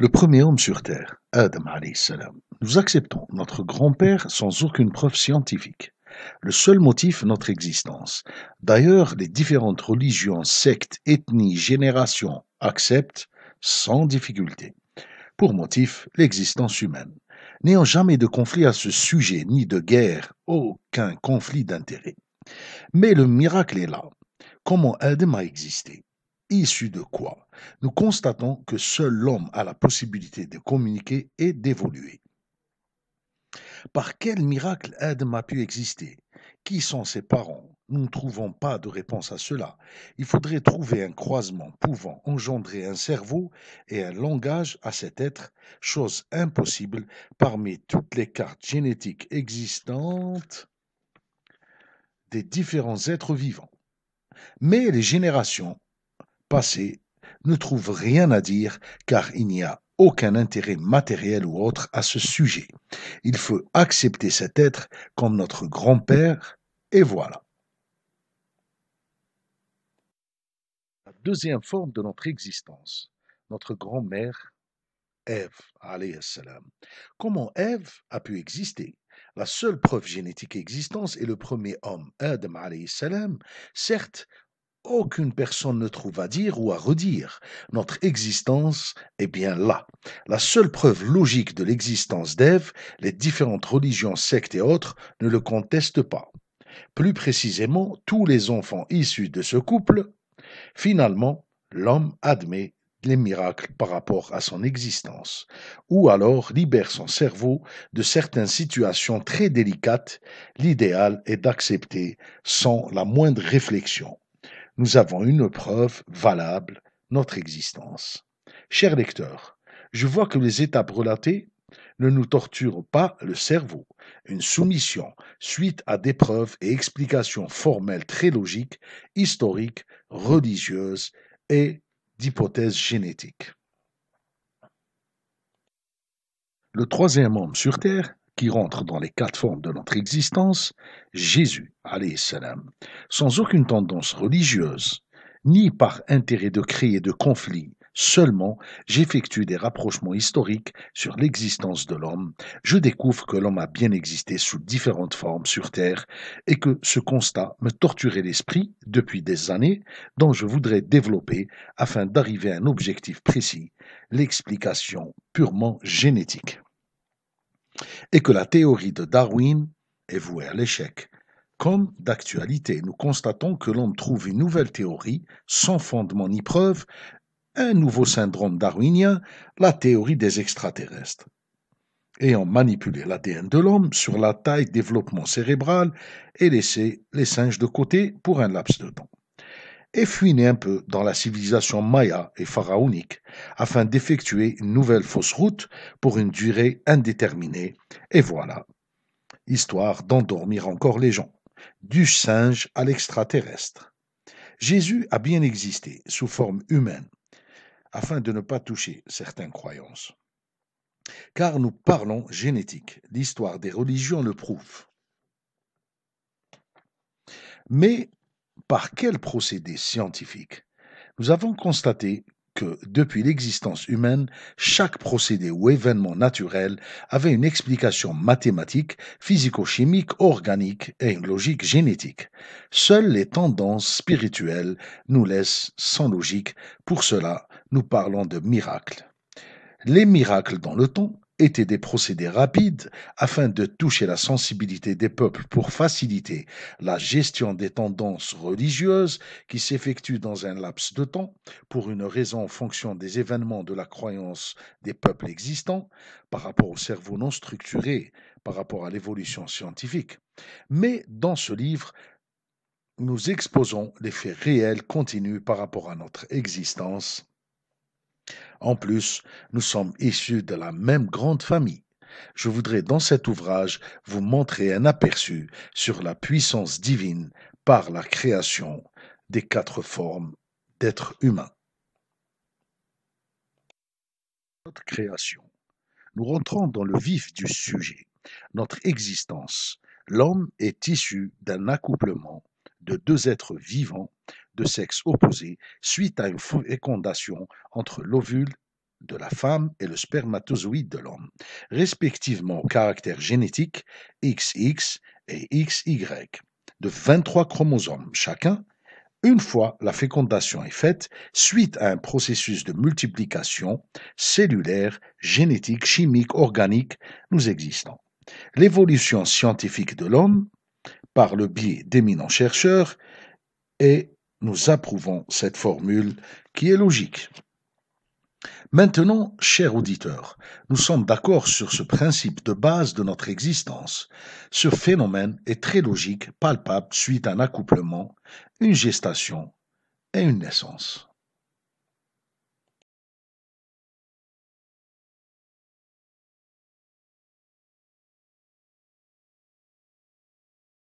Le premier homme sur Terre, Adam salam, nous acceptons notre grand-père sans aucune preuve scientifique. Le seul motif, notre existence. D'ailleurs, les différentes religions, sectes, ethnies, générations acceptent sans difficulté. Pour motif, l'existence humaine. N'ayant jamais de conflit à ce sujet, ni de guerre, aucun conflit d'intérêt. Mais le miracle est là. Comment Adam a existé issu de quoi nous constatons que seul l'homme a la possibilité de communiquer et d'évoluer. Par quel miracle Adam a pu exister Qui sont ses parents Nous ne trouvons pas de réponse à cela. Il faudrait trouver un croisement pouvant engendrer un cerveau et un langage à cet être, chose impossible parmi toutes les cartes génétiques existantes des différents êtres vivants. Mais les générations passé ne trouve rien à dire car il n'y a aucun intérêt matériel ou autre à ce sujet. Il faut accepter cet être comme notre grand-père et voilà. La deuxième forme de notre existence, notre grand-mère Ève, Comment Ève a pu exister La seule preuve génétique existence est le premier homme, Adam, Certes, aucune personne ne trouve à dire ou à redire. Notre existence est bien là. La seule preuve logique de l'existence d'Ève, les différentes religions, sectes et autres ne le contestent pas. Plus précisément, tous les enfants issus de ce couple, finalement, l'homme admet les miracles par rapport à son existence, ou alors libère son cerveau de certaines situations très délicates, l'idéal est d'accepter sans la moindre réflexion nous avons une preuve valable, notre existence. Cher lecteur, je vois que les étapes relatées ne nous torturent pas le cerveau. Une soumission suite à des preuves et explications formelles très logiques, historiques, religieuses et d'hypothèses génétiques. Le troisième homme sur Terre qui rentre dans les quatre formes de notre existence, Jésus, salam, sans aucune tendance religieuse, ni par intérêt de créer de conflits, Seulement, j'effectue des rapprochements historiques sur l'existence de l'homme, je découvre que l'homme a bien existé sous différentes formes sur Terre, et que ce constat me torturait l'esprit depuis des années, dont je voudrais développer afin d'arriver à un objectif précis, l'explication purement génétique et que la théorie de Darwin est vouée à l'échec. Comme d'actualité, nous constatons que l'homme trouve une nouvelle théorie, sans fondement ni preuve, un nouveau syndrome darwinien, la théorie des extraterrestres. Ayant manipulé l'ADN de l'homme sur la taille développement cérébral et laissé les singes de côté pour un laps de temps et fuiner un peu dans la civilisation maya et pharaonique afin d'effectuer une nouvelle fausse route pour une durée indéterminée. Et voilà, histoire d'endormir encore les gens, du singe à l'extraterrestre. Jésus a bien existé sous forme humaine, afin de ne pas toucher certaines croyances. Car nous parlons génétique, l'histoire des religions le prouve. Mais par quel procédé scientifique Nous avons constaté que depuis l'existence humaine, chaque procédé ou événement naturel avait une explication mathématique, physico-chimique, organique et une logique génétique. Seules les tendances spirituelles nous laissent sans logique. Pour cela, nous parlons de miracles. Les miracles dans le temps étaient des procédés rapides afin de toucher la sensibilité des peuples pour faciliter la gestion des tendances religieuses qui s'effectuent dans un laps de temps pour une raison en fonction des événements de la croyance des peuples existants par rapport au cerveau non structuré, par rapport à l'évolution scientifique. Mais dans ce livre, nous exposons les faits réels continus par rapport à notre existence en plus, nous sommes issus de la même grande famille. Je voudrais dans cet ouvrage vous montrer un aperçu sur la puissance divine par la création des quatre formes d'êtres humains. Notre création. Nous rentrons dans le vif du sujet. Notre existence. L'homme est issu d'un accouplement de deux êtres vivants de sexe opposé suite à une fécondation entre l'ovule de la femme et le spermatozoïde de l'homme, respectivement au caractère génétique XX et XY de 23 chromosomes chacun, une fois la fécondation est faite, suite à un processus de multiplication cellulaire, génétique, chimique, organique, nous existons. L'évolution scientifique de l'homme, par le biais d'éminents chercheurs, est nous approuvons cette formule qui est logique. Maintenant, chers auditeurs, nous sommes d'accord sur ce principe de base de notre existence. Ce phénomène est très logique, palpable, suite à un accouplement, une gestation et une naissance.